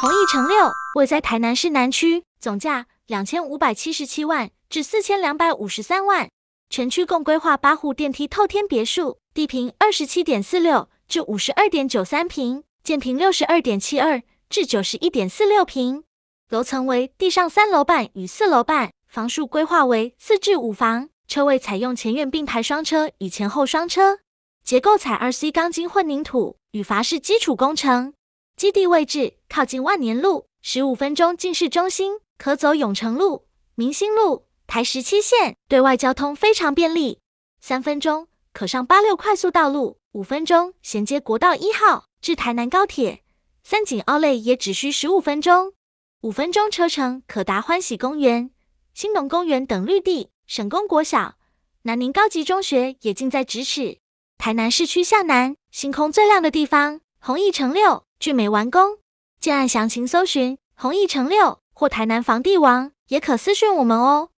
同一城六位在台南市南区，总价两千五百七十七万至四千两百五十三万。全区共规划八户电梯透天别墅，地坪二十七点四六至五十二点九三平，建平六十二点七二至九十一点四六平，楼层为地上三楼半与四楼半，房数规划为四至五房。车位采用前院并排双车与前后双车。结构采二 C 钢筋混凝土与筏式基础工程。基地位置靠近万年路，十五分钟进市中心，可走永城路、明星路、台十七线，对外交通非常便利。三分钟可上八六快速道路，五分钟衔接国道一号至台南高铁。三井奥莱也只需十五分钟，五分钟车程可达欢喜公园、新农公园等绿地。省公国小、南宁高级中学也近在咫尺。台南市区向南，星空最亮的地方，弘毅城六。聚美完工，建案详情搜寻“弘毅城六”或“台南房地王”，也可私讯我们哦。